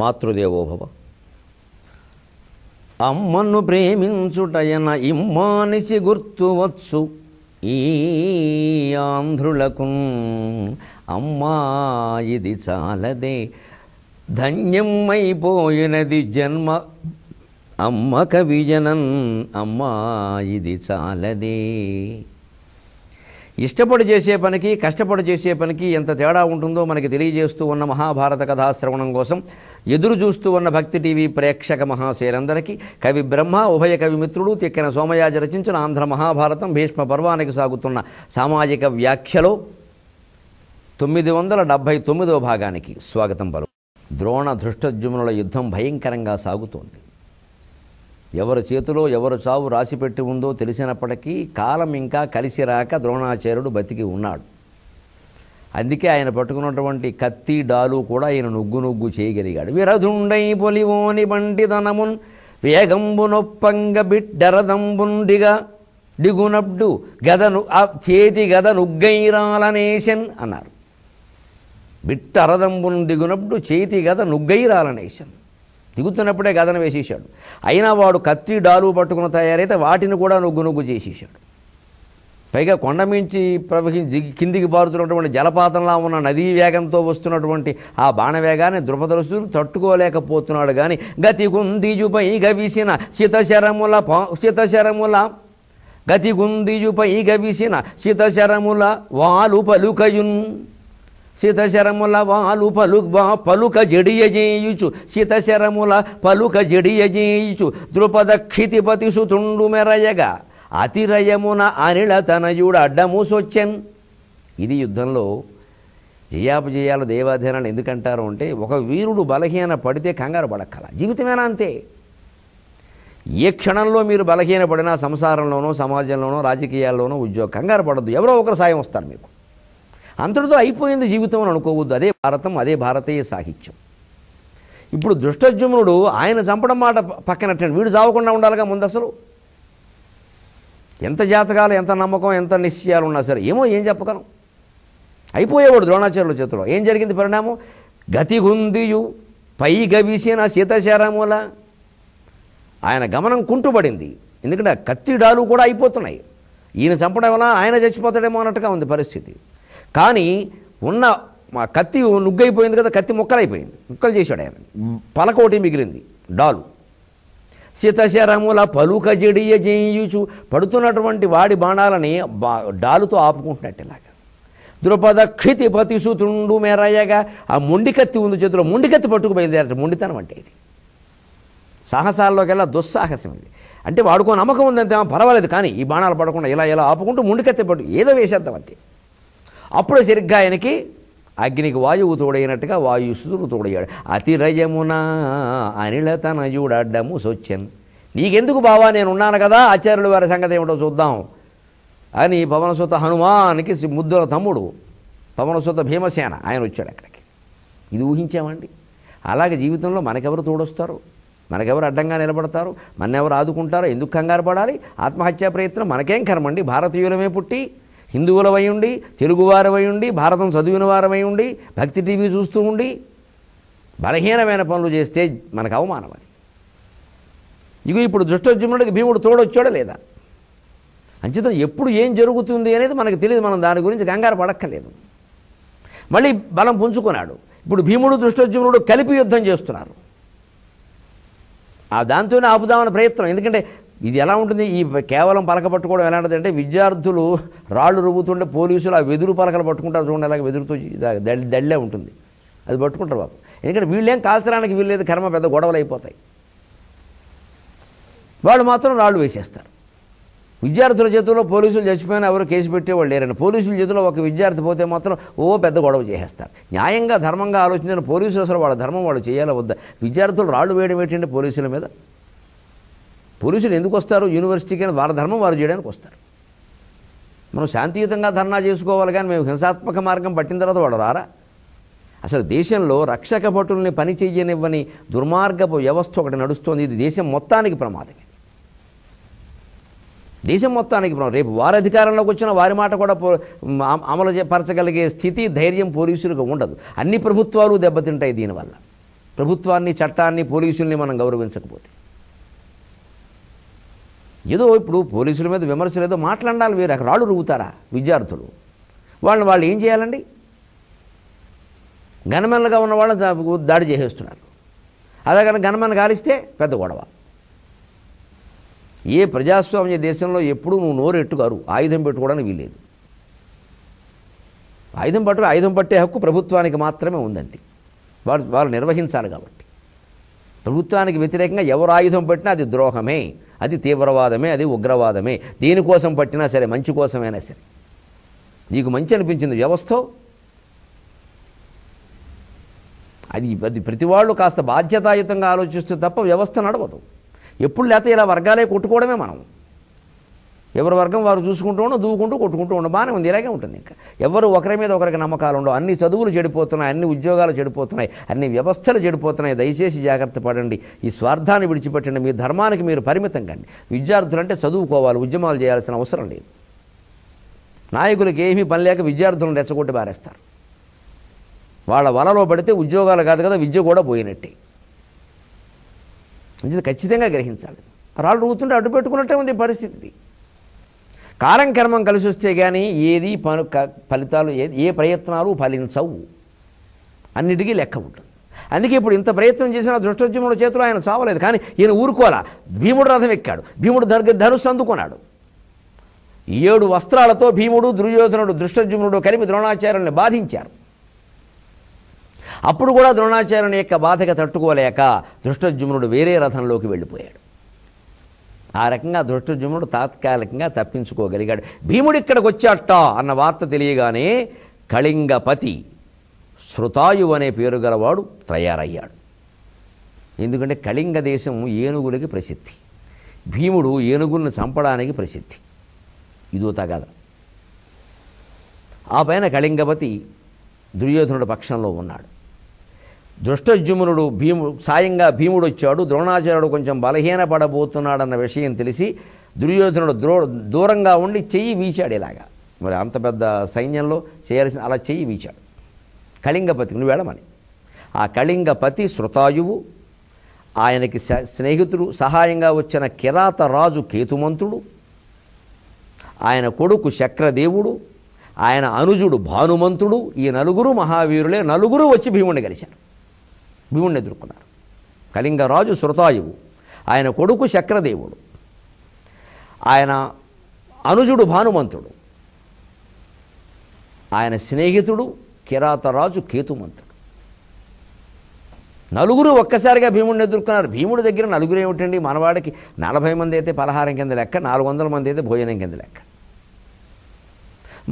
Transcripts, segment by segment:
మాతృదేవోభవ అమ్మను ప్రేమించుటయన ఇమ్మానిసి గుర్తువచ్చు ఈ ఆంధ్రులకు అమ్మా ఇది చాలదే ధన్యమైపోయినది జన్మ అమ్మ కవిజనన్ అమ్మా ఇది చాలదే ఇష్టపడి చేసే పనికి కష్టపడి చేసే పనికి ఎంత తేడా ఉంటుందో మనకి తెలియజేస్తూ ఉన్న మహాభారత కథా శ్రవణం కోసం ఎదురు చూస్తూ ఉన్న భక్తి టీవీ ప్రేక్షక మహాశైలందరికీ కవి బ్రహ్మ ఉభయ కవి మిత్రుడు తిక్కిన సోమయాజ రచించిన ఆంధ్ర మహాభారతం భీష్మ పర్వానికి సాగుతున్న సామాజిక వ్యాఖ్యలో తొమ్మిది వందల డెబ్భై తొమ్మిదవ భాగానికి స్వాగతం పలు ద్రోణ దృష్టజ్జుమునుల యుద్ధం భయంకరంగా సాగుతోంది ఎవరి చేతిలో ఎవరు చావు రాసిపెట్టి ఉందో తెలిసినప్పటికీ కాలం ఇంకా కలిసి రాక ద్రోణాచార్యుడు బతికి ఉన్నాడు అందుకే ఆయన పట్టుకున్నటువంటి కత్తి డాలు కూడా ఆయన నుగ్గు నుగ్గు చేయగలిగాడు విరధుండై పొలివోని ధనమున్ వేగంబు నొప్పంగ బిడ్డరదంబుండిగా డిగునబ్డు గదను ఆ చేతి గద నుగ్గైరాలనేషన్ అన్నారు బిట్టరదంబును దిగునప్పుడు చేతి గద నుగ్గైరాలనేషన్ దిగుతున్నప్పుడే గదన వేసేసాడు అయినా వాడు కత్తి డాలు పట్టుకున్న తయారైతే వాటిని కూడా నొగ్గు నొగ్గు చేసేసాడు పైగా కొండ మించి ప్రవహించి కిందికి పారుతున్నటువంటి జలపాతంలా ఉన్న నదీ వేగంతో వస్తున్నటువంటి ఆ బాణవేగాన్ని ద్రుపదరుస్తుడు తట్టుకోలేకపోతున్నాడు కానీ గతి కుందిజుపై గవిసిన శీతశరముల శీతశరముల గతి కుందిజుపై గవిసిన శీతశరముల వాలు పలుకయున్ సీతశరముల వాలు పలుక పలుక జడియజేయుచు సీతశరముల పలుక జడియజేయుచు ద్రుపద క్షితిపతి సుతుండు మెరయగా అతిరయమున అనిల తనయుడు అడ్డము సొచ్చెన్ ఇది యుద్ధంలో జయాపజయాలు దేవాధీనాలు ఎందుకంటారు అంటే ఒక వీరుడు బలహీన పడితే కంగారు పడక్కల జీవితమేనా అంతే ఏ క్షణంలో మీరు బలహీన పడినా సంసారంలోనో సమాజంలోనో రాజకీయాల్లోనో ఉద్యోగ కంగారు పడద్దు ఎవరో ఒకరు సాయం వస్తారు మీకు అంతటితో అయిపోయింది జీవితం అని అనుకోవద్దు అదే భారతం అదే భారతీయ సాహిత్యం ఇప్పుడు దుష్టజుమ్నుడు ఆయన చంపడం మాట పక్కనట్టండి వీడు చావకుండా ఉండాలిగా ముందు అసలు ఎంత జాతకాలు ఎంత నమ్మకం ఎంత నిశ్చయాలు ఉన్నా సరే ఏమో ఏం చెప్పగలం అయిపోయేవాడు ద్రోణాచార్యుల చేతిలో ఏం జరిగింది పరిణామం గతి గుందియు పై గవిసిన సీతాశారాముల ఆయన గమనం కుంటుబడింది ఎందుకంటే కత్తిడాలు కూడా అయిపోతున్నాయి ఈయన చంపడం వల్ల ఆయన చచ్చిపోతాడేమో అన్నట్టుగా ఉంది పరిస్థితి కానీ ఉన్న మా కత్తి నుగ్గైపోయింది కదా కత్తి ముక్కలైపోయింది ముక్కలు చేశాడు ఆయన పలకోటి మిగిలింది డాలు సీతశరముల పలుక జడియ చేయుచు పడుతున్నటువంటి వాడి బాణాలని బా డాలుతో ఆపుకుంటున్నట్టు ఇలాగ ద్రుపద క్షితి తుండు మేరయ్యగా ఆ ముండికత్తి ఉంది చేతిలో ముండి కత్తి పట్టుకుపోయింది ముండితనం అంటే ఇది సాహసాల్లోకెల్లా దుస్సాహసం ఇది అంటే వాడుకో నమ్మకం ఉందంటే పర్వాలేదు కానీ ఈ బాణాలు పడకుండా ఇలా ఇలా ఆపుకుంటూ ముండికత్తి పట్టు ఏదో వేసేద్దాం అంతే అప్పుడు సరిగ్గా ఆయనకి అగ్నికి వాయువు తోడైనట్టుగా వాయుసుతుడు తోడయ్యాడు అతిరయమున అనిలతనయుడడ్డము సొచ్చన్ నీకెందుకు బావా నేనున్నాను కదా ఆచార్యుల వారి సంగతి ఏమిటో చూద్దాం అని పవనసుత హనుమానికి ముద్దుల తమ్ముడు పవనసుత భీమసేన ఆయన వచ్చాడు అక్కడికి ఇది ఊహించామండి అలాగే జీవితంలో మనకెవరు తోడొస్తారు మనకెవరు అడ్డంగా నిలబడతారు మనెవరు ఆదుకుంటారో ఎందుకు కంగారు పడాలి ఆత్మహత్యా ప్రయత్నం మనకేం కర్మండి భారతీయులమే పుట్టి హిందువులవై ఉండి తెలుగువారమై ఉండి భారతం చదివిన వారమై ఉండి భక్తి టీవీ చూస్తూ ఉండి బలహీనమైన పనులు చేస్తే మనకు అవమానం అది ఇక ఇప్పుడు దుష్టోద్యముడికి భీముడు తోడొచ్చాడో లేదా అంచితం ఎప్పుడు ఏం జరుగుతుంది అనేది మనకు తెలియదు మనం దాని గురించి కంగారు పడక్కలేదు మళ్ళీ బలం పుంజుకున్నాడు ఇప్పుడు భీముడు దృష్టోద్యుమునుడు కలిపి యుద్ధం చేస్తున్నారు ఆ దాంతోనే ఆపుదామని ప్రయత్నం ఎందుకంటే ఇది ఎలా ఉంటుంది ఈ కేవలం పలక పట్టుకోవడం ఎలాంటిది అంటే విద్యార్థులు రాళ్ళు రువ్వుతుంటే పోలీసులు ఆ వెదురు పలకలు పట్టుకుంటారు చూడండి అలాగే వెదురుతో దళ్ళే ఉంటుంది అది పట్టుకుంటారు బాబు ఎందుకంటే వీళ్ళేం కాల్చడానికి వీళ్ళేది కర్మ పెద్ద గొడవలు అయిపోతాయి వాళ్ళు మాత్రం రాళ్ళు వేసేస్తారు విద్యార్థుల చేతుల్లో పోలీసులు చచ్చిపోయినా ఎవరు కేసు పెట్టేవాళ్ళు లేరని పోలీసుల చేతిలో ఒక విద్యార్థి పోతే మాత్రం ఓ పెద్ద గొడవ చేసేస్తారు న్యాయంగా ధర్మంగా ఆలోచించిన పోలీసులు అసలు వాళ్ళ ధర్మం వాళ్ళు చేయాలి వద్ద విద్యార్థులు రాళ్ళు వేయడం ఏంటంటే పోలీసుల మీద పోలీసులు ఎందుకు వస్తారు యూనివర్సిటీకి వాళ్ళ ధర్మం వారు చేయడానికి వస్తారు మనం శాంతియుతంగా ధర్నా చేసుకోవాలి కానీ మేము హింసాత్మక మార్గం పట్టిన తర్వాత వాడు రారా అసలు దేశంలో రక్షక భటుల్ని పని చేయనివ్వని దుర్మార్గపు వ్యవస్థ ఒకటి నడుస్తోంది ఇది దేశం మొత్తానికి ప్రమాదం ఇది దేశం మొత్తానికి ప్రమాదం రేపు వారి అధికారంలోకి వచ్చిన వారి మాట కూడా అమలు పరచగలిగే స్థితి ధైర్యం పోలీసులకు ఉండదు అన్ని ప్రభుత్వాలు దెబ్బతింటాయి దీనివల్ల ప్రభుత్వాన్ని చట్టాన్ని పోలీసుల్ని మనం గౌరవించకపోతే ఏదో ఇప్పుడు పోలీసుల మీద విమర్శలు ఏదో మాట్లాడాలి వీరు అక్కడ రాళ్ళు రుగుతారా విద్యార్థులు వాళ్ళని వాళ్ళు ఏం చేయాలండి గనమెన్లుగా ఉన్న వాళ్ళని దాడి చేసేస్తున్నారు అదే కానీ గనమెన్ కాలిస్తే పెద్ద గొడవ ఏ ప్రజాస్వామ్య దేశంలో ఎప్పుడూ నువ్వు నోరెట్టుగారు ఆయుధం పెట్టుకోవడానికి వీలేదు ఆయుధం పట్టు ఆయుధం పట్టే హక్కు ప్రభుత్వానికి మాత్రమే ఉందంతే వారు వాళ్ళు నిర్వహించాలి కాబట్టి ప్రభుత్వానికి వ్యతిరేకంగా ఎవరు ఆయుధం పట్టినా అది ద్రోహమే అది తీవ్రవాదమే అది ఉగ్రవాదమే దేనికోసం పట్టినా సరే మంచి కోసమైనా సరే నీకు మంచి అనిపించింది వ్యవస్థ అది అది ప్రతి వాళ్ళు కాస్త బాధ్యతాయుతంగా ఆలోచిస్తే తప్ప వ్యవస్థ నడవదు ఎప్పుడు లేకపోతే ఇలా వర్గాలే కొట్టుకోవడమే మనం ఎవరి వర్గం వారు చూసుకుంటూ దూకుంటూ కొట్టుకుంటూ ఉండో బాగానే ఉంది ఇలాగే ఉంటుంది ఇంకా ఎవరు ఒకరి మీద ఒకరికి నమ్మకాలు ఉండవు అన్ని చదువులు చెడిపోతున్నాయి అన్ని ఉద్యోగాలు చెడిపోతున్నాయి అన్ని వ్యవస్థలు చెడిపోతున్నాయి దయచేసి జాగ్రత్త పడండి ఈ స్వార్థాన్ని విడిచిపెట్టండి మీ ధర్మానికి మీరు పరిమితం కండి విద్యార్థులు అంటే చదువుకోవాలి ఉద్యమాలు చేయాల్సిన అవసరం లేదు నాయకులకి ఏమీ పని లేక విద్యార్థులను రెచ్చగొట్టి బారేస్తారు వాళ్ళ వలలో పడితే ఉద్యోగాలు కాదు కదా విద్య కూడా పోయినట్టే అంటే ఖచ్చితంగా గ్రహించాలి రాళ్ళు ఊతుంటే అడ్డు పెట్టుకున్నట్టే ఉంది పరిస్థితి కాలం కర్మం కలిసి వస్తే కానీ ఏది పను ఫలితాలు ఏ ప్రయత్నాలు ఫలించవు అన్నిటికీ లెక్క ఉంటుంది అందుకే ఇప్పుడు ఇంత ప్రయత్నం చేసిన దృష్టోద్యముడు చేతిలో ఆయన చావలేదు కానీ ఈయన ఊరుకోలా భీముడు రథం ఎక్కాడు భీముడు దర్గ ధనుస్సు అందుకున్నాడు ఏడు వస్త్రాలతో భీముడు దుర్యోధనుడు దృష్టజుముడు కలిపి ద్రోణాచార్యుల్ని బాధించారు అప్పుడు కూడా ద్రోణాచార్యుని యొక్క బాధగా తట్టుకోలేక దృష్టజుమ్నుడు వేరే రథంలోకి వెళ్ళిపోయాడు ఆ రకంగా దృష్టజుమ్నుడు తాత్కాలికంగా తప్పించుకోగలిగాడు భీముడు ఇక్కడికి వచ్చాట అన్న వార్త తెలియగానే కళింగపతి శృతాయు అనే పేరు గలవాడు తయారయ్యాడు ఎందుకంటే కళింగ దేశం ఏనుగులకి ప్రసిద్ధి భీముడు ఏనుగులను చంపడానికి ప్రసిద్ధి ఇదో తగద ఆ పైన కళింగపతి దుర్యోధనుడు పక్షంలో ఉన్నాడు దృష్టజుమ్నుడు భీము సాయంగా భీముడు వచ్చాడు ద్రోణాచార్యుడు కొంచెం బలహీనపడబోతున్నాడన్న విషయం తెలిసి దుర్యోధనుడు ద్రో దూరంగా ఉండి చెయ్యి వీచాడు ఇలాగా మరి అంత పెద్ద సైన్యంలో చేయాల్సిన అలా చెయ్యి వీచాడు కళింగపతికి నువ్వు వెళ్ళమని ఆ కళింగపతి శృతాయువు ఆయనకి స్నేహితుడు సహాయంగా వచ్చిన కిరాత రాజు కేతుమంతుడు ఆయన కొడుకు శక్రదేవుడు ఆయన అనుజుడు భానుమంతుడు ఈ నలుగురు మహావీరులే నలుగురు వచ్చి భీముడిని కలిశారు భీముడిని ఎదుర్కొన్నారు కళింగరాజు శృతాయువు ఆయన కొడుకు శక్రదేవుడు ఆయన అనుజుడు భానుమంతుడు ఆయన స్నేహితుడు కిరాతరాజు కేతుమంతుడు నలుగురు ఒక్కసారిగా భీముడిని ఎదుర్కొన్నారు భీముడి దగ్గర నలుగురు ఏమిటండి మనవాడికి నలభై మంది అయితే పలహారం కింద లెక్క నాలుగు వందల మంది అయితే భోజనం కింద లెక్క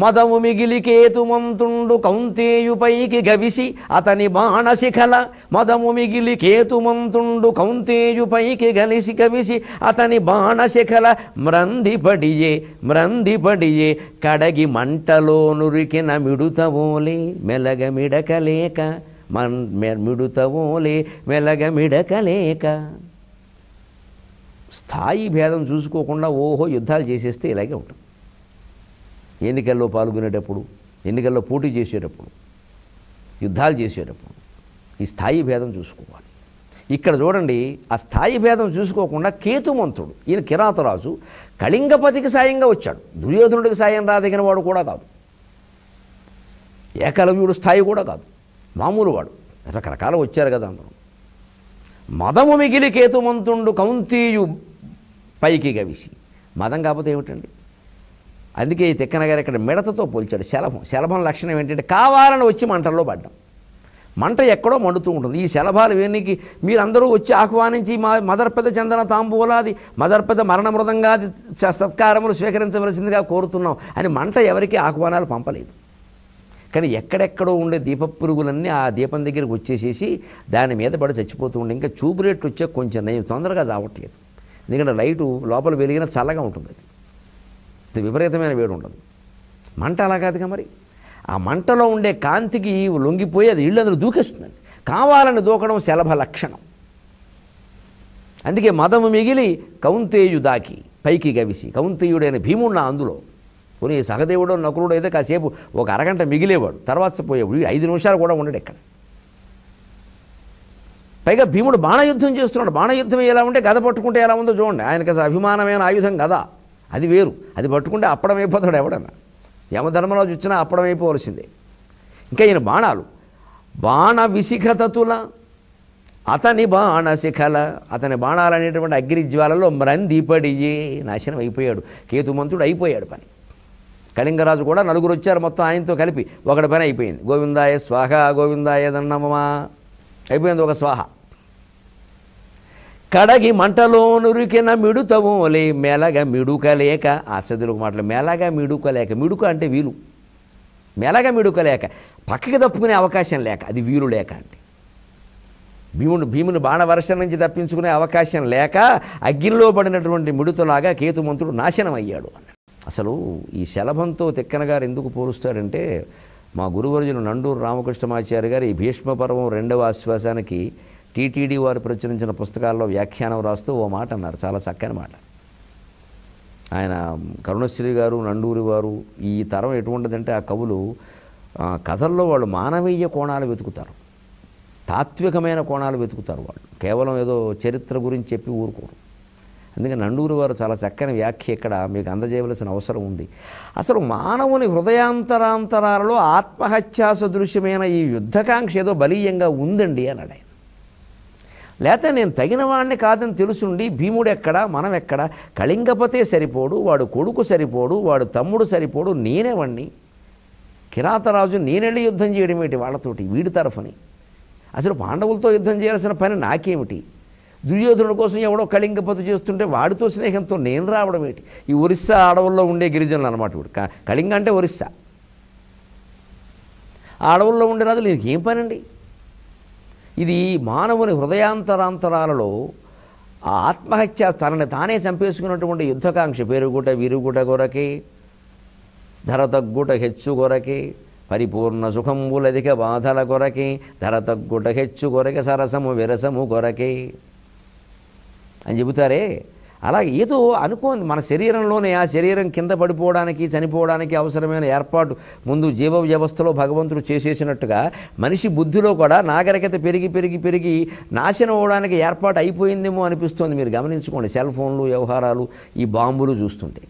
మదము మిగిలి కేతుమంతుండు కౌంతేయుపైకి గవిసి అతని బాణశిఖల మదము మిగిలి కేతుమంతుండు కౌంతేయుపైకి గలిసి గవిసి అతని బాణశిఖల మ్రందిపడియే మ్రందిపడియే కడగి మంటలో నురికిన మిడుతవోలే మెలగ మిడకలేక మన్ మిడుతవోలే మెలగ మిడకలేక స్థాయి భేదం చూసుకోకుండా ఓహో యుద్ధాలు చేసేస్తే ఇలాగే ఉంటుంది ఎన్నికల్లో పాల్గొనేటప్పుడు ఎన్నికల్లో పోటీ చేసేటప్పుడు యుద్ధాలు చేసేటప్పుడు ఈ స్థాయి భేదం చూసుకోవాలి ఇక్కడ చూడండి ఆ స్థాయి భేదం చూసుకోకుండా కేతుమంతుడు ఈయన కిరాతరాజు కళింగపతికి సాయంగా వచ్చాడు దుర్యోధనుడికి సాయం రాదగిన వాడు కూడా కాదు ఏకలవ్యుడు స్థాయి కూడా కాదు మామూలు వాడు రకరకాల వచ్చారు కదా అందరూ మదము మిగిలి కేతుమంతుండు కౌంతీయు పైకి గవిసి మదం కాకపోతే ఏమిటండి అందుకే ఈ తిక్కన గారు ఇక్కడ మిడతతో పోల్చాడు శలభం శలభం లక్షణం ఏంటంటే కావాలని వచ్చి మంటల్లో పడ్డం మంట ఎక్కడో మండుతూ ఉంటుంది ఈ శలభాలు వేనికి మీరందరూ వచ్చి ఆహ్వానించి మా మదర్పెద చందన తాంబూలాది మదర్పెద మరణ మృదంగాది సత్కారములు స్వీకరించవలసిందిగా కోరుతున్నాం అని మంట ఎవరికి ఆహ్వానాలు పంపలేదు కానీ ఎక్కడెక్కడో ఉండే దీప పురుగులన్నీ ఆ దీపం దగ్గరికి వచ్చేసేసి దాని మీద పడి చచ్చిపోతూ ఉండే ఇంకా చూపు రేట్లు వచ్చే కొంచెం నేను తొందరగా చావట్లేదు ఎందుకంటే లైటు లోపల వెలిగిన చల్లగా ఉంటుంది అది ఇది విపరీతమైన వేడి ఉండదు మంట అలా కాదుగా మరి ఆ మంటలో ఉండే కాంతికి లొంగిపోయి అది ఇళ్ళు అందులో దూకేస్తుందండి కావాలని దూకడం శలభ లక్షణం అందుకే మదము మిగిలి కౌంతేయు దాకి పైకి గవిసి కౌంతేయుడైన భీముడు అందులో పోనీ సహదేవుడో నకులుడో అయితే కాసేపు ఒక అరగంట మిగిలేవాడు తర్వాత పోయేవాడు ఐదు నిమిషాలు కూడా ఉండడు ఇక్కడ పైగా భీముడు బాణయుద్ధం చేస్తున్నాడు బాణయుద్ధం ఎలా ఉంటే గద పట్టుకుంటే ఎలా ఉందో చూడండి ఆయనకి అభిమానమైన ఆయుధం కదా అది వేరు అది పట్టుకుంటే అప్పడం అయిపోతాడు ఎవడన్నా యమధర్మరాజు వచ్చినా అయిపోవలసిందే ఇంకా ఈయన బాణాలు బాణ విశిఖతతుల అతని బాణశిఖల అతని బాణాలు అనేటువంటి అగ్నిజ్వాలలో మ్రందిపడి నాశనం అయిపోయాడు కేతుమంతుడు అయిపోయాడు పని కళింగరాజు కూడా నలుగురు వచ్చారు మొత్తం ఆయనతో కలిపి ఒకటి పని అయిపోయింది గోవిందాయ స్వాహ గోవిందాయ దన్నమ్మ అయిపోయింది ఒక స్వాహ కడగి మంటలో నురికిన లే మెలగ మిడుకలేక ఆశ్చర్యులకు మాటలు మెలగ మిడుకలేక మిడుక అంటే వీలు మెలగ మిడుకలేక పక్కకి తప్పుకునే అవకాశం లేక అది వీలు లేక అంటే భీముడు భీముని బాణవర్షం నుంచి తప్పించుకునే అవకాశం లేక అగ్గిలో పడినటువంటి మిడుతలాగా కేతుమంతుడు నాశనం అయ్యాడు అసలు ఈ శలభంతో తిక్కన గారు ఎందుకు పోలుస్తారంటే మా గురువర్జును నండూరు రామకృష్ణమాచార్య గారు ఈ భీష్మపర్వం రెండవ ఆశ్వాసానికి టీటీడీ వారు ప్రచురించిన పుస్తకాల్లో వ్యాఖ్యానం రాస్తూ ఓ మాట అన్నారు చాలా చక్కని మాట ఆయన కరుణశ్రీ గారు నండూరి వారు ఈ తరం ఎటువంటిదంటే ఆ కవులు కథల్లో వాళ్ళు మానవీయ కోణాలు వెతుకుతారు తాత్వికమైన కోణాలు వెతుకుతారు వాళ్ళు కేవలం ఏదో చరిత్ర గురించి చెప్పి ఊరుకోరు అందుకని నండూరు వారు చాలా చక్కని వ్యాఖ్య ఇక్కడ మీకు అందజేయవలసిన అవసరం ఉంది అసలు మానవుని హృదయాంతరాంతరాలలో ఆత్మహత్యా సదృశ్యమైన ఈ యుద్ధకాంక్ష ఏదో బలీయంగా ఉందండి అన్నాడు ఆయన లేకపోతే నేను తగిన వాడిని కాదని తెలుసుండి భీముడు ఎక్కడ మనం ఎక్కడ కళింగపతే సరిపోడు వాడు కొడుకు సరిపోడు వాడు తమ్ముడు సరిపోడు నేనేవాణ్ణి కిరాతరాజు నేనెళ్ళి యుద్ధం చేయడం ఏమిటి వాళ్ళతోటి వీడి తరఫుని అసలు పాండవులతో యుద్ధం చేయాల్సిన పని నాకేమిటి దుర్యోధనుడు కోసం ఎవడో కళింగపతి చేస్తుంటే వాడితో స్నేహంతో నేను రావడం ఏంటి ఈ ఒరిస్సా అడవుల్లో ఉండే గిరిజనులు అనమాట వీడు కళింగ అంటే ఒరిస్సా ఆ అడవుల్లో ఉండే రాజులు ఏం పనండి ఇది మానవుని హృదయాంతరాంతరాలలో ఆ ఆత్మహత్య తనని తానే చంపేసుకున్నటువంటి యుద్ధకాంక్ష పేరుగుట విరుగుట కొరకే ధర తగ్గుట హెచ్చు కొరకే పరిపూర్ణ సుఖంబులధిక బాధల కొరకే ధర తగ్గుట హెచ్చు కొరకే సరసము విరసము కొరకే అని చెబుతారే అలా ఏదో అనుకోండి మన శరీరంలోనే ఆ శరీరం కింద పడిపోవడానికి చనిపోవడానికి అవసరమైన ఏర్పాటు ముందు జీవ వ్యవస్థలో భగవంతుడు చేసేసినట్టుగా మనిషి బుద్ధిలో కూడా నాగరికత పెరిగి పెరిగి పెరిగి నాశనం అవడానికి ఏర్పాటు అయిపోయిందేమో అనిపిస్తుంది మీరు గమనించుకోండి సెల్ ఫోన్లు వ్యవహారాలు ఈ బాంబులు చూస్తుంటే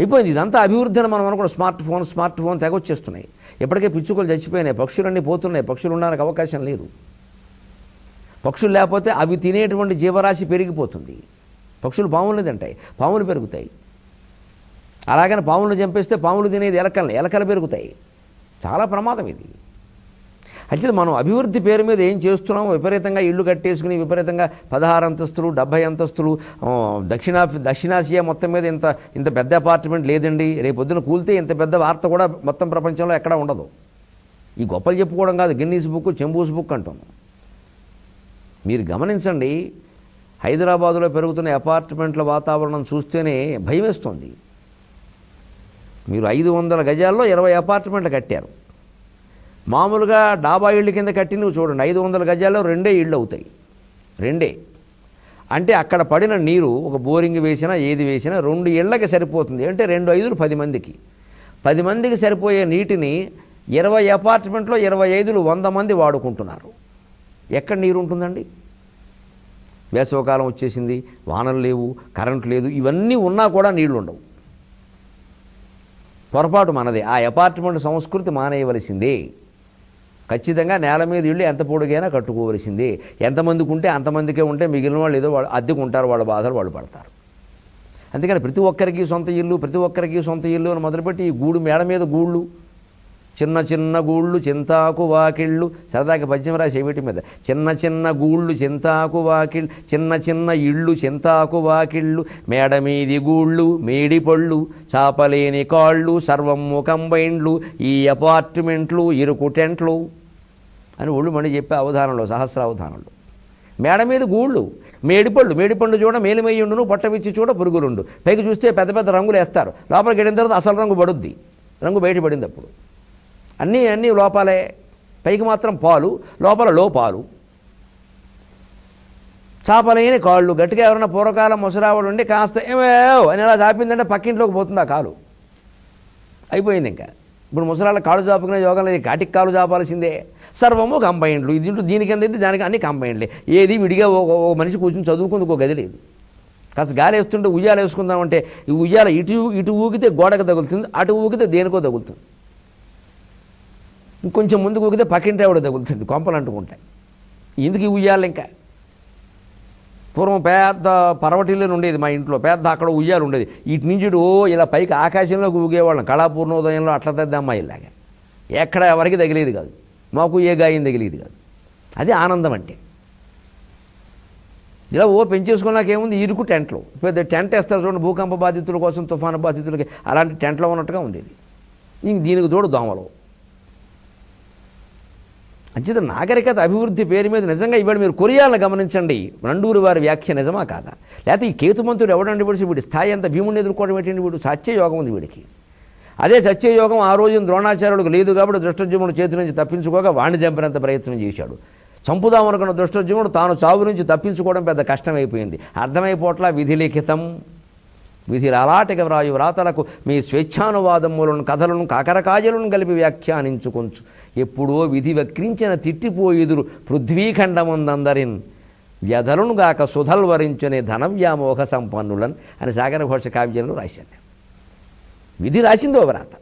అయిపోయింది ఇదంతా అభివృద్ధిని మనం అనుకున్న స్మార్ట్ ఫోన్ స్మార్ట్ ఫోన్ తెగొచ్చేస్తున్నాయి ఇప్పటికే పిచ్చుకలు చచ్చిపోయినాయి పక్షులన్నీ పోతున్నాయి పక్షులు ఉండడానికి అవకాశం లేదు పక్షులు లేకపోతే అవి తినేటువంటి జీవరాశి పెరిగిపోతుంది పక్షులు పాములు తింటాయి పాములు పెరుగుతాయి అలాగని పాములను చంపేస్తే పాములు తినేది ఎలకలు ఎలకలు పెరుగుతాయి చాలా ప్రమాదం ఇది అంచేది మనం అభివృద్ధి పేరు మీద ఏం చేస్తున్నామో విపరీతంగా ఇళ్ళు కట్టేసుకుని విపరీతంగా పదహారు అంతస్తులు డెబ్బై అంతస్తులు దక్షిణా దక్షిణాసియా మొత్తం మీద ఇంత ఇంత పెద్ద అపార్ట్మెంట్ లేదండి రేపు పొద్దున కూలితే ఇంత పెద్ద వార్త కూడా మొత్తం ప్రపంచంలో ఎక్కడా ఉండదు ఈ గొప్పలు చెప్పుకోవడం కాదు గిన్నీస్ బుక్ చెంబూస్ బుక్ అంటున్నాం మీరు గమనించండి హైదరాబాదులో పెరుగుతున్న అపార్ట్మెంట్ల వాతావరణం చూస్తేనే భయం వేస్తుంది మీరు ఐదు వందల గజాల్లో ఇరవై అపార్ట్మెంట్లు కట్టారు మామూలుగా డాబా ఇళ్ళు కింద కట్టి నువ్వు చూడండి ఐదు వందల గజాల్లో రెండే ఇళ్ళు అవుతాయి రెండే అంటే అక్కడ పడిన నీరు ఒక బోరింగ్ వేసినా ఏది వేసినా రెండు ఇళ్ళకి సరిపోతుంది అంటే రెండు ఐదులు పది మందికి పది మందికి సరిపోయే నీటిని ఇరవై అపార్ట్మెంట్లో ఇరవై ఐదులు వంద మంది వాడుకుంటున్నారు ఎక్కడ నీరు ఉంటుందండి వేసవకాలం వచ్చేసింది వానలు లేవు కరెంట్ లేదు ఇవన్నీ ఉన్నా కూడా నీళ్లు ఉండవు పొరపాటు మనదే ఆ అపార్ట్మెంట్ సంస్కృతి మానేయవలసిందే ఖచ్చితంగా నేల మీద ఇళ్ళు ఎంత పొడుగైనా కట్టుకోవలసిందే ఎంతమందికి ఉంటే అంతమందికే ఉంటే మిగిలిన వాళ్ళు ఏదో వాళ్ళు అద్దెకు ఉంటారు వాళ్ళ బాధలు వాళ్ళు పడతారు అందుకని ప్రతి ఒక్కరికి సొంత ఇల్లు ప్రతి ఒక్కరికి సొంత ఇల్లు అని మొదలుపెట్టి ఈ గూడు మేడ మీద గూళ్ళు చిన్న చిన్న గూళ్ళు చింతాకు వాకిళ్ళు సరదాకి పద్యం రాసి మీద చిన్న చిన్న గూళ్ళు చింతాకు వాకిళ్ళు చిన్న చిన్న ఇళ్ళు చింతాకు వాకిళ్ళు మేడ మీది గూళ్ళు మేడి పళ్ళు చాపలేని కాళ్ళు సర్వము కంబైండ్లు ఈ అపార్ట్మెంట్లు ఇరుకు టెంట్లు అని ఒళ్ళు మణి చెప్పే అవధానంలో సహస్ర అవధానంలో మేడ మీద గూళ్ళు మేడిపళ్ళు మేడిపండు చూడ మేలిమయ్యుండును పొట్టవిచ్చి చూడ పురుగులుండు పైకి చూస్తే పెద్ద పెద్ద రంగులు వేస్తారు లోపలికి వెళ్ళిన తర్వాత అసలు రంగు పడుద్ది రంగు బయటపడింది అప్పుడు అన్నీ అన్నీ లోపాలే పైకి మాత్రం పాలు లోపల లోపాలు చాపలైన కాళ్ళు గట్టిగా ఎవరైనా పూర్వకాలం ముసరావాడు ఉండి కాస్త ఏమేవ్ అని అలా చాపిందంటే పక్కింట్లోకి పోతుంది ఆ కాలు అయిపోయింది ఇంకా ఇప్పుడు ముసరాళ్ళ కాళ్ళు చాపుకునే యోగం లేదు కాటికి కాలు చాపాల్సిందే సర్వము కంబైండ్లు ఇది దీనికి ఎంత దానికి అన్ని కంబైండ్లే ఏది విడిగా ఒక మనిషి కూర్చుని చదువుకుంది ఒక గది లేదు కాస్త గాలి వేస్తుంటే ఉయ్యాలు వేసుకుందామంటే ఈ ఉయ్యాల ఇటు ఇటు ఊగితే గోడకు తగులుతుంది అటు ఊగితే దేనికో తగులుతుంది ఇంకొంచెం ముందుకు ఊగితే పక్కింటి ఆవిడ తగులుతుంది కొంపలు అంటుకుంటాయి ఎందుకు ఉయ్యాలి ఇంకా పూర్వం పెద్ద పర్వటిల్లు ఉండేది మా ఇంట్లో పెద్ద అక్కడ ఉయ్యాలు ఉండేది ఇటు నుంచి ఓ ఇలా పైకి ఆకాశంలోకి ఊగేవాళ్ళం కళాపూర్ణోదయంలో అట్లా తెద్దామా ఇలాగా ఎక్కడ ఎవరికి తగిలేదు కాదు మాకు ఏ గాయం తగిలేదు కాదు అది ఆనందం అంటే ఇలా ఓ పెంచేసుకున్నాకేముంది ఇరుకు టెంట్లు పెద్ద టెంట్ వేస్తారు చూడండి భూకంప బాధితుల కోసం తుఫాను బాధితులకి అలాంటి టెంట్లో ఉన్నట్టుగా ఉండేది ఇంక దీనికి తోడు దోమలు అంచేత నాగరికత అభివృద్ధి పేరు మీద నిజంగా ఇవాళ మీరు కొరియాలను గమనించండి నండూరు వారి వ్యాఖ్య నిజమా కాదా లేకపోతే ఈ కేతుమంతుడు ఎవడండి పడిచి వీడి స్థాయి అంత భీముని ఎదుర్కోవడం ఏంటండి వీడు సత్యయోగం ఉంది వీడికి అదే సత్యయోగం ఆ రోజు ద్రోణాచార్యుడికి లేదు కాబట్టి దృష్టోద్యముడు చేతి నుంచి తప్పించుకోగా వాణి దెబ్బనంత ప్రయత్నం చేశాడు చంపుదామనుకున్న దృష్టజ్యుముడు తాను చావు నుంచి తప్పించుకోవడం పెద్ద కష్టమైపోయింది అర్థమైపోట్లా విధి లిఖితం అలాటిక వ్రాయు వ్రాతలకు మీ స్వేచ్ఛానువాదములను కథలను కాకరకాయలను కలిపి వ్యాఖ్యానించుకొంచు ఎప్పుడో విధి వక్రించిన తిట్టిపోయిదురు పృథ్వీఖండముందందరిన్ వ్యధలను గాక సుధల్వరించునే ధనవ్యామోహ సంపన్నులను అని సాగర ఘోష కావ్యంలో రాశాను నేను విధి రాసిందో వ్రాత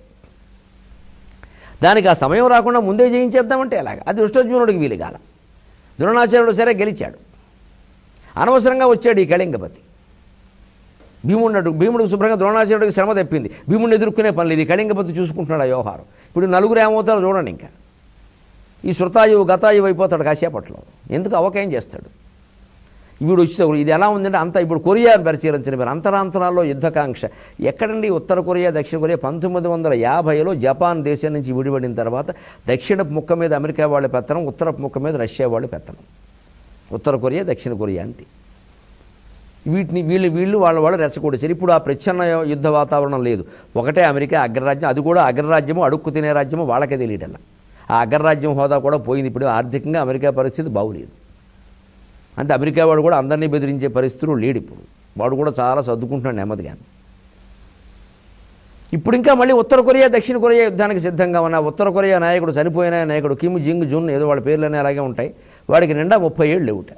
దానికి ఆ సమయం రాకుండా ముందే జయించేద్దామంటే ఎలాగ అది దృష్టోజ్ఞనుడికి వీలు కాల ద్రోణాచార్యుడు సరే గెలిచాడు అనవసరంగా వచ్చాడు ఈ కళింగపతి భీముడు భీముడికి శుభ్రంగా ద్రోణాచార్యుడికి శ్రమ తెప్పింది భీముడిని ఎదుర్కొనే పని లేదు కళింగపతి చూసుకుంటున్నాడు ఆ వ్యవహారం ఇప్పుడు నలుగురు ఏమవుతారో చూడండి ఇంకా ఈ శృతాయువు గతాయువు అయిపోతాడు కాసేపట్లో ఎందుకు అవకాయం చేస్తాడు ఇప్పుడు వచ్చేటప్పుడు ఇది ఎలా ఉందంటే అంత ఇప్పుడు కొరియా పరిశీలించిన మీరు అంతరాంతరాల్లో యుద్ధకాంక్ష ఎక్కడండి ఉత్తర కొరియా దక్షిణ కొరియా పంతొమ్మిది వందల యాభైలో జపాన్ దేశం నుంచి విడిపడిన తర్వాత దక్షిణ ముక్క మీద అమెరికా వాళ్ళ పెత్తనం ఉత్తర ముక్క మీద రష్యా వాళ్ళు పెత్తనం ఉత్తర కొరియా దక్షిణ కొరియా అంతే వీటిని వీళ్ళు వీళ్ళు వాళ్ళ వాళ్ళు రెచ్చగొట్టేశారు ఇప్పుడు ఆ ప్రచ్ఛన్న యుద్ధ వాతావరణం లేదు ఒకటే అమెరికా అగ్రరాజ్యం అది కూడా అగ్రరాజ్యము అడుక్కు తినే రాజ్యము వాళ్ళకే తెలియటల్లా ఆ అగ్రరాజ్యం హోదా కూడా పోయింది ఇప్పుడు ఆర్థికంగా అమెరికా పరిస్థితి బాగులేదు అంటే అమెరికా వాడు కూడా అందరినీ బెదిరించే పరిస్థితులు లేడు ఇప్పుడు వాడు కూడా చాలా సర్దుకుంటున్నాడు నెమ్మదిగా ఇప్పుడు ఇంకా మళ్ళీ ఉత్తర కొరియా దక్షిణ కొరియా యుద్ధానికి సిద్ధంగా ఉన్న ఉత్తర కొరియా నాయకుడు చనిపోయిన నాయకుడు కిమ్ జింగ్ జున్ ఏదో వాళ్ళ అనే అలాగే ఉంటాయి వాడికి నిండా ముప్పై ఏళ్ళు లేవుట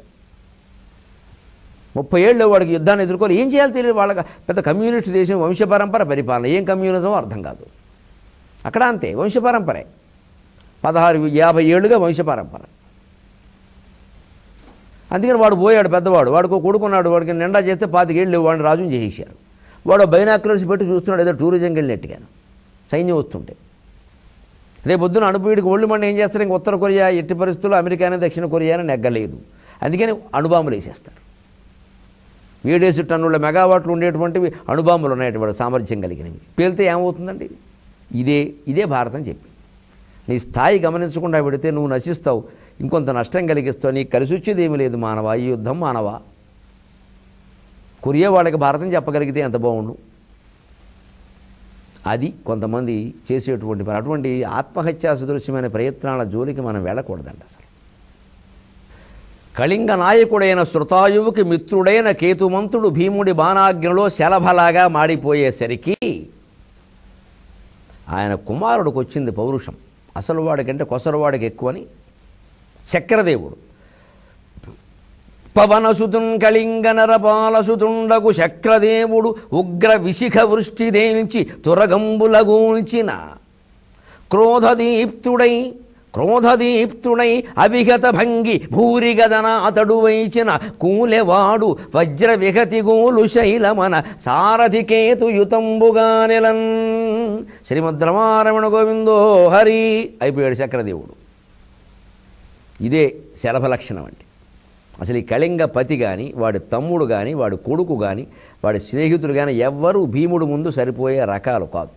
ముప్పై ఏళ్ళు వాడికి యుద్ధాన్ని ఎదుర్కొని ఏం చేయాలి తెలియదు వాళ్ళకి పెద్ద కమ్యూనిస్ట్ దేశం వంశపరంపర పరిపాలన ఏం కమ్యూనిజం అర్థం కాదు అక్కడ అంతే వంశపరంపరే పదహారు యాభై ఏళ్ళుగా వంశపరంపర అందుకని వాడు పోయాడు పెద్దవాడు వాడికి కొడుకున్నాడు వాడికి నిండా చేస్తే పాతికేళ్ళు వాడిని రాజుని చేసేసారు వాడు బైనాక్యులర్స్ పెట్టి చూస్తున్నాడు ఏదో టూరిజంకి వెళ్ళినట్టుగాను సైన్యం వస్తుంటే రేపు పొద్దున అణుబీడికి ఒళ్ళు మండి ఏం చేస్తారు ఇంక ఉత్తర కొరియా ఎట్టి పరిస్థితుల్లో అమెరికానే దక్షిణ కొరియానే నెగ్గలేదు అందుకని అణుబాంబులు వేసేస్తారు ఏడేసి టన్నుల మెగావాట్లు ఉండేటువంటివి అణుబాంబులు ఉన్నాయటువంటి సామర్థ్యం కలిగినవి పేలితే ఏమవుతుందండి ఇదే ఇదే భారతం చెప్పి నీ స్థాయి గమనించకుండా పెడితే నువ్వు నశిస్తావు ఇంకొంత నష్టం కలిగిస్తావు నీకు కలిసి వచ్చేది ఏమీ లేదు మానవ ఈ యుద్ధం మానవ కొరియా వాళ్ళకి భారతం చెప్పగలిగితే ఎంత బాగుండు అది కొంతమంది చేసేటువంటి అటువంటి ఆత్మహత్యా సదృశ్యమైన ప్రయత్నాల జోలికి మనం వెళ్ళకూడదండి అసలు కళింగ నాయకుడైన శృతాయువుకి మిత్రుడైన కేతుమంతుడు భీముడి బాణాగ్నిలో శలభలాగా మాడిపోయేసరికి ఆయన కుమారుడికి వచ్చింది పౌరుషం అసలు వాడికంటే కొసరవాడికి ఎక్కువని చక్రదేవుడు పవనసుతున్ కళింగనరపాలసుతుండకు చక్రదేవుడు ఉగ్ర విశిఖ వృష్టిదేల్చి తురగంబులగూల్చిన క్రోధదీప్తుడై క్రోధదీప్తుడై అవిహత భంగి భూరిగదన అతడు వైచిన కూలెవాడు వజ్ర విహతిగోలు శైలమన సారథికేతుయుతంబుగా నిలన్ శ్రీమద్రమారమణ గోవిందో హరి అయిపోయాడు చక్రదేవుడు ఇదే శలభ లక్షణం అంటే అసలు ఈ కళింగ పతి కానీ వాడి తమ్ముడు కానీ వాడి కొడుకు కానీ వాడి స్నేహితుడు కానీ ఎవ్వరూ భీముడు ముందు సరిపోయే రకాలు కాదు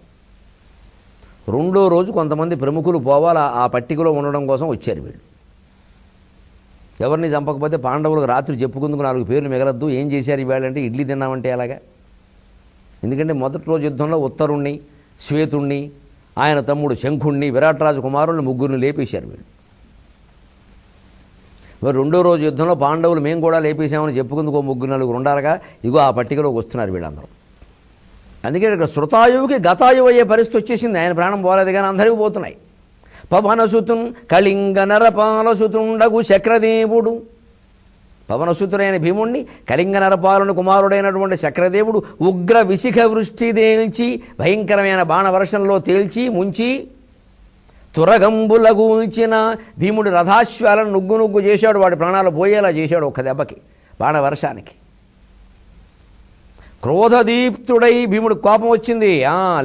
రెండో రోజు కొంతమంది ప్రముఖులు పోవాలి ఆ పట్టికలో ఉండడం కోసం వచ్చారు వీళ్ళు ఎవరిని చంపకపోతే పాండవులకు రాత్రి చెప్పుకుందుకు నాలుగు పేర్లు మిగలద్దు ఏం చేశారు ఇవాళంటే ఇడ్లీ తిన్నామంటే ఎలాగా ఎందుకంటే మొదటి రోజు యుద్ధంలో ఉత్తరుణ్ణి శ్వేతుణ్ణి ఆయన తమ్ముడు శంఖుణ్ణి విరాట్రాజు కుమారుని ముగ్గురిని లేపేశారు వీళ్ళు మరి రెండో రోజు యుద్ధంలో పాండవులు మేము కూడా లేపేశామని చెప్పుకుందుకు ముగ్గురు నలుగురు ఉండాలిగా ఇగో ఆ పట్టికలోకి వస్తున్నారు వీళ్ళందరూ అందుకే ఇక్కడ శృతాయువుకి గతాయువు అయ్యే పరిస్థితి వచ్చేసింది ఆయన ప్రాణం పోలేదు కానీ అందరికీ పోతున్నాయి పవనసుతున్ కళింగ నరపాలసుతుండగు శక్రదేవుడు పవనసుతుడైన భీముణ్ణి కళింగ నరపాలను కుమారుడైనటువంటి శక్రదేవుడు ఉగ్ర విశిఖ వృష్టి తేల్చి భయంకరమైన బాణవర్షంలో తేల్చి ముంచి తురగంబులగూల్చిన భీముడి రథాశ్వాలను నుగ్గు నుగ్గు చేశాడు వాడి ప్రాణాలు పోయేలా చేశాడు ఒక్క దెబ్బకి బాణవర్షానికి క్రోధదీప్తుడై భీముడు కోపం వచ్చింది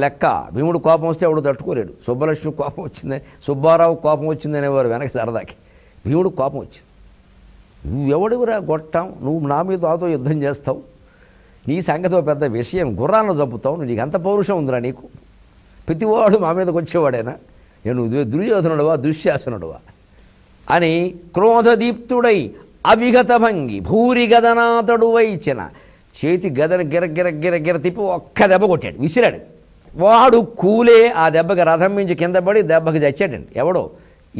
లెక్క భీముడు కోపం వస్తే ఎవడు తట్టుకోలేడు సుబ్బలక్ష్మి కోపం వచ్చింది సుబ్బారావు కోపం వచ్చింది అనేవారు వెనక సరదాకి భీముడు కోపం వచ్చింది నువ్వెవడివిరా గొట్టావు నువ్వు నా మీద తాతో యుద్ధం చేస్తావు నీ సంగతి పెద్ద విషయం గుర్రాలను చంపుతావు నీకు అంత పౌరుషం ఉందిరా నీకు ప్రతివాడు మా మీదకి వచ్చేవాడైనా నేను దుర్యోధనుడువా దుశ్శాసనుడువా అని క్రోధదీప్తుడై అవిగత భంగి వైచిన చేతి గదర గిర గిర గిర గిర తిప్పి ఒక్క దెబ్బ కొట్టాడు విసిరాడు వాడు కూలే ఆ దెబ్బకి రథం నుంచి కింద పడి దెబ్బకి చచ్చాడండి ఎవడో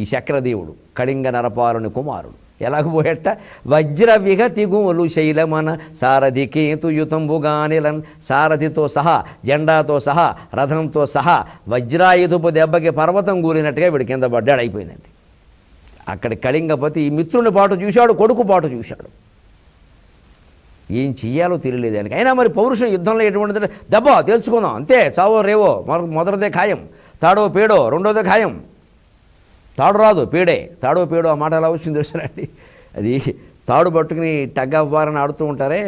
ఈ శక్రదేవుడు కళింగ నరపాలుని కుమారుడు ఎలాగ ఎలాగపోయేట వజ్ర విహతిగుములు శైలమన సారథి కేతుయుతంబుగానిలన్ సారథితో సహా జెండాతో సహా రథంతో సహా వజ్రాయుధపు దెబ్బకి పర్వతం కూలినట్టుగా వీడి కింద పడ్డాడు అయిపోయిందండి అక్కడ కళింగపతి మిత్రుని పాటు చూశాడు కొడుకు పాటు చూశాడు ఏం చెయ్యాలో తెలియలేదు ఆయనకి అయినా మరి పౌరుషం యుద్ధంలో ఎటువంటిది దెబ్బ తెలుసుకుందాం అంతే చావో రేవో మొదటిదే ఖాయం తాడో పేడో రెండోదే ఖాయం తాడు రాదు పేడే తాడో పేడో ఆ మాట ఎలా వచ్చింది తెలుసునండి అది తాడు పట్టుకుని టగ్ అవ్వాలని ఆడుతూ ఉంటారే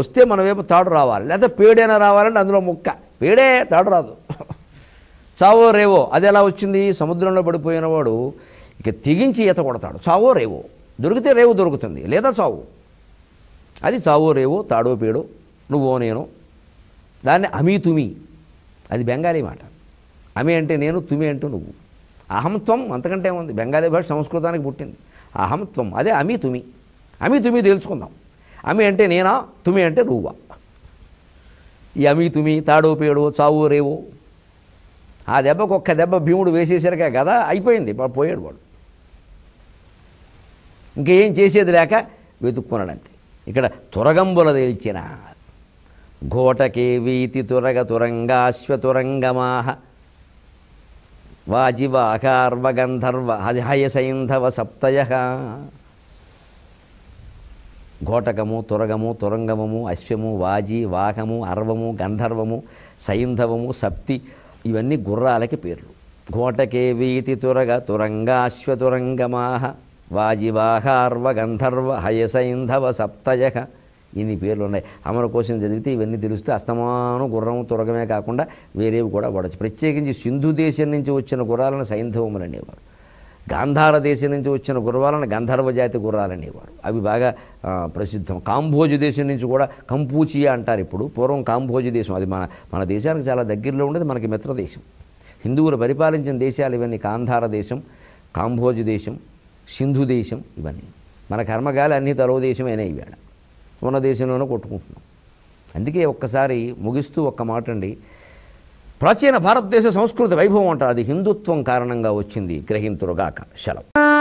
వస్తే మన వైపు తాడు రావాలి లేకపోతే పేడైనా రావాలంటే అందులో ముక్క పేడే తాడు రాదు చావో రేవో అది ఎలా వచ్చింది సముద్రంలో పడిపోయినవాడు ఇక తెగించి ఈత కొడతాడు చావో రేవో దొరికితే రేవు దొరుకుతుంది లేదా చావు అది చావో రేవో తాడో పేడో నువ్వో నేను దాన్ని అమీ తుమి అది బెంగాలీ మాట అమి అంటే నేను తుమి అంటే నువ్వు అహంత్వం అంతకంటే ఉంది బెంగాలీ భాష సంస్కృతానికి పుట్టింది అహంత్వం అదే అమి తుమి అమి తుమి తెలుసుకుందాం అమి అంటే నేనా తుమి అంటే నువ్వా ఈ అమి తుమి తాడో పేడో చావో రేవో ఆ దెబ్బకు ఒక్క దెబ్బ భీముడు వేసేసరికే కదా అయిపోయింది పోయాడు వాడు ఇంకేం చేసేది లేక వెతుక్కున్నాడు అంతే ఇక్కడ తురగంబుల తేల్చిన ఘోటకే వీతి తురగ తురంగాశ్వతురంగమాహ హయ హయసైంధవ సప్తయ ఘోటకము తురగము తురంగమము అశ్వము వాజి వాహము అర్వము గంధర్వము సైంధవము సప్తి ఇవన్నీ గుర్రాలకి పేర్లు ఘోటకే వీతి తురగ తురంగాశ్వతురంగమాహ గంధర్వ హయసైంధవ సప్తయ ఇన్ని పేర్లు ఉన్నాయి అమర కోసం చదివితే ఇవన్నీ తెలుస్తే అస్తమానం గుర్రం తురగమే కాకుండా వేరేవి కూడా పడవచ్చు ప్రత్యేకించి సింధు దేశం నుంచి వచ్చిన గుర్రాలను సైంధవములు అనేవారు గాంధార దేశం నుంచి వచ్చిన గుర్రాలను గంధర్వ జాతి గుర్రాలనేవారు అవి బాగా ప్రసిద్ధం కాంభోజు దేశం నుంచి కూడా కంపూచియా అంటారు ఇప్పుడు పూర్వం కాంభోజు దేశం అది మన మన దేశానికి చాలా దగ్గరలో ఉండేది మనకి మిత్రదేశం హిందువులు పరిపాలించిన దేశాలు ఇవన్నీ కాంధార దేశం కాంభోజు దేశం సింధు దేశం ఇవన్నీ మన కర్మగాలి అన్నీ తలో దేశమైనా ఇవాళ ఉన్న దేశంలోనే కొట్టుకుంటున్నాం అందుకే ఒక్కసారి ముగిస్తూ ఒక్క మాట అండి ప్రాచీన భారతదేశ సంస్కృతి వైభవం అంటారు అది హిందుత్వం కారణంగా వచ్చింది గ్రహింతురుగాక శలం